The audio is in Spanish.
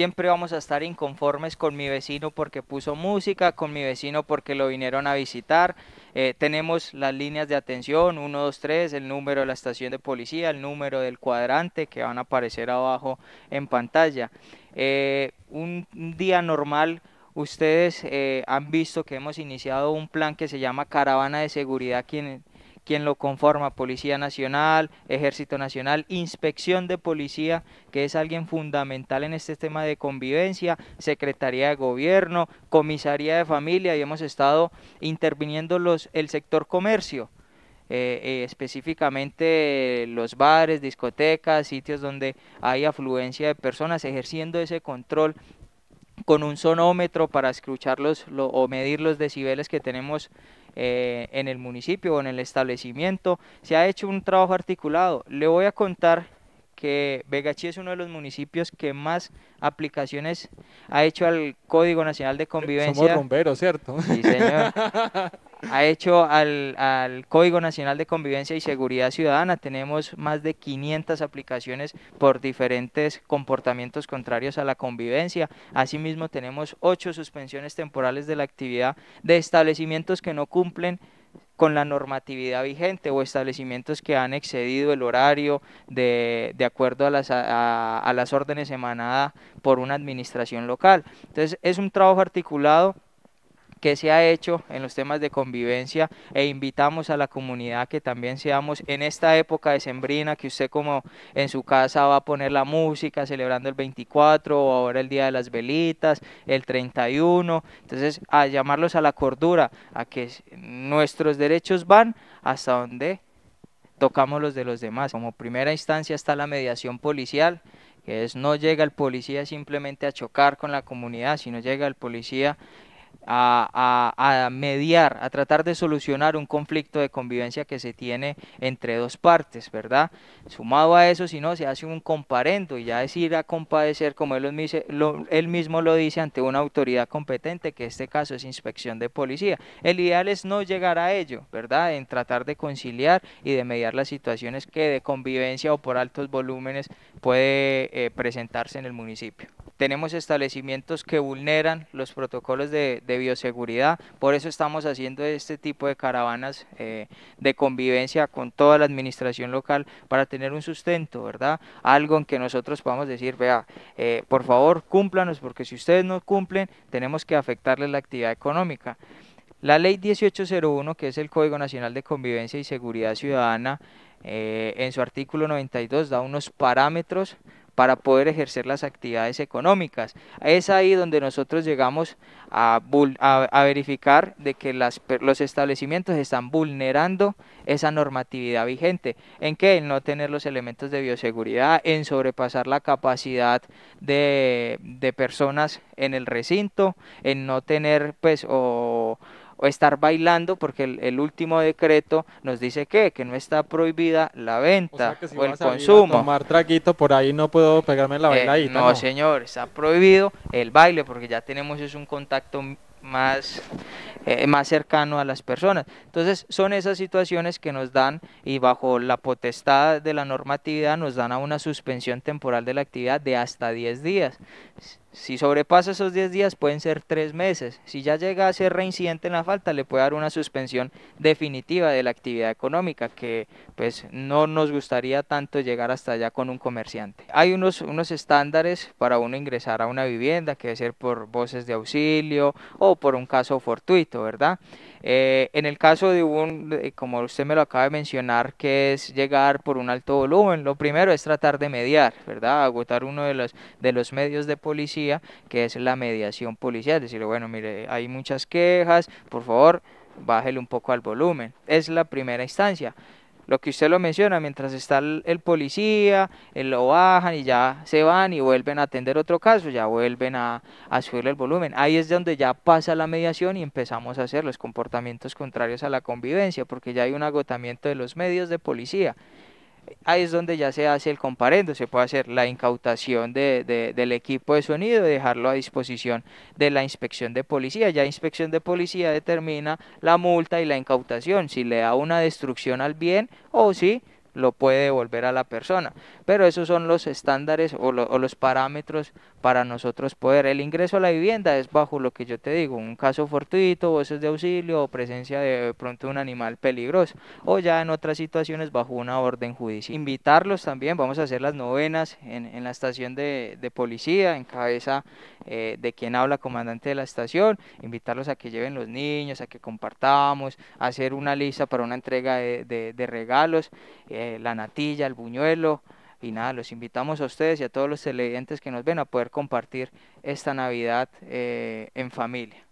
siempre vamos a estar inconformes con mi vecino porque puso música, con mi vecino porque lo vinieron a visitar. Eh, tenemos las líneas de atención 123, el número de la estación de policía, el número del cuadrante que van a aparecer abajo en pantalla. Eh, un día normal ustedes eh, han visto que hemos iniciado un plan que se llama Caravana de Seguridad, quien, quien lo conforma, Policía Nacional, Ejército Nacional, Inspección de Policía, que es alguien fundamental en este tema de convivencia, Secretaría de Gobierno, Comisaría de Familia, y hemos estado interviniendo los, el sector comercio. Eh, eh, específicamente los bares, discotecas, sitios donde hay afluencia de personas, ejerciendo ese control con un sonómetro para escucharlos o medir los decibeles que tenemos eh, en el municipio o en el establecimiento. Se ha hecho un trabajo articulado. Le voy a contar que Vegachí es uno de los municipios que más aplicaciones ha hecho al Código Nacional de eh, Convivencia. Somos ¿cierto? Sí, señor. ha hecho al, Código Nacional de Convivencia y Seguridad Ciudadana. Tenemos más de 500 aplicaciones por diferentes comportamientos contrarios a la convivencia. Asimismo, tenemos ocho suspensiones temporales de la actividad de establecimientos que no cumplen con la normatividad vigente o establecimientos que han excedido el horario de, de acuerdo a las, a las órdenes emanadas por una administración local. Entonces, es un trabajo articulado que se ha hecho en los temas de convivencia e invitamos a la comunidad que también seamos en esta época de sembrina que usted como en su casa va a poner la música celebrando el 24 o ahora el día de las velitas, el 31, entonces a llamarlos a la cordura, a que nuestros derechos van hasta donde tocamos los de los demás. Como primera instancia está la mediación policial, que es no llega el policía simplemente a chocar con la comunidad, sino llega el policía a, mediar, a tratar de solucionar un conflicto de convivencia que se tiene entre dos partes, ¿verdad? Sumado a eso, si no, se hace un comparendo y ya es ir a compadecer, como él, lo, él mismo lo dice, ante una autoridad competente, que en este caso es inspección de policía. El ideal es no llegar a ello, ¿verdad? En tratar de conciliar y de mediar las situaciones que de convivencia o por altos volúmenes puede eh, presentarse en el municipio tenemos establecimientos que vulneran los protocolos de, bioseguridad, por eso estamos haciendo este tipo de caravanas eh, de convivencia con toda la administración local para tener un sustento, ¿verdad? Algo en que nosotros podamos decir, vea, eh, por favor, cúmplanos, porque si ustedes no cumplen, tenemos que afectarles la actividad económica. La ley 1801, que es el Código Nacional de Convivencia y Seguridad Ciudadana, eh, en su artículo 92 da unos parámetros para poder ejercer las actividades económicas. Es ahí donde nosotros llegamos a, a, verificar de que las, los establecimientos están vulnerando esa normatividad vigente. ¿En qué? En no tener los elementos de bioseguridad, en sobrepasar la capacidad de, de personas en el recinto, en no tener pues o o estar bailando, porque el, último decreto nos dice que, que no está prohibida la venta o, sea que si el consumo. tomar traguito por ahí no puedo pegarme la eh, bailadita. no, no, señor, está prohibido el baile, porque ya tenemos es un contacto más, eh, más cercano a las personas. Entonces son esas situaciones que nos dan y bajo la potestad de la normatividad nos dan a una suspensión temporal de la actividad de hasta 10 días. Si sobrepasa esos 10 días pueden ser 3 meses. Si ya llega a ser reincidente en la falta le puede dar una suspensión definitiva de la actividad económica que pues no nos gustaría tanto llegar hasta allá con un comerciante. Hay unos, unos estándares para uno ingresar a una vivienda que debe ser por voces de auxilio o por un caso fortuito, ¿verdad? Eh, en el caso de un, como usted me lo acaba de mencionar, que es llegar por un alto volumen, lo primero es tratar de mediar, ¿verdad? Agotar uno de los, de los medios de policía, que es la mediación policial, decirle, bueno, mire, hay muchas quejas, por favor, bájele un poco al volumen. Es la primera instancia lo que usted lo menciona, mientras está el, policía, eh, lo bajan y ya se van y vuelven a atender otro caso, ya vuelven a, subir el volumen. Ahí es donde ya pasa la mediación y empezamos a hacer los comportamientos contrarios a la convivencia, porque ya hay un agotamiento de los medios de policía ahí es donde ya se hace el comparendo, se puede hacer la incautación del equipo de sonido y dejarlo a disposición de la inspección de policía. Ya inspección de policía determina la multa y la incautación, si le da una destrucción al bien o si lo puede devolver a la persona. Pero esos son los estándares o, los parámetros para nosotros poder. El ingreso a la vivienda es bajo lo que yo te digo, un caso fortuito, voces de auxilio o presencia de, pronto un animal peligroso. O ya en otras situaciones bajo una orden judicial. Invitarlos también, vamos a hacer las novenas en, la estación de, policía, en cabeza eh, de quien habla comandante de la estación. Invitarlos a que lleven los niños, a que compartamos, hacer una lista para una entrega de, regalos. Eh, la natilla, el buñuelo. Y nada, los invitamos a ustedes y a todos los televidentes que nos ven a poder compartir esta Navidad eh, en familia.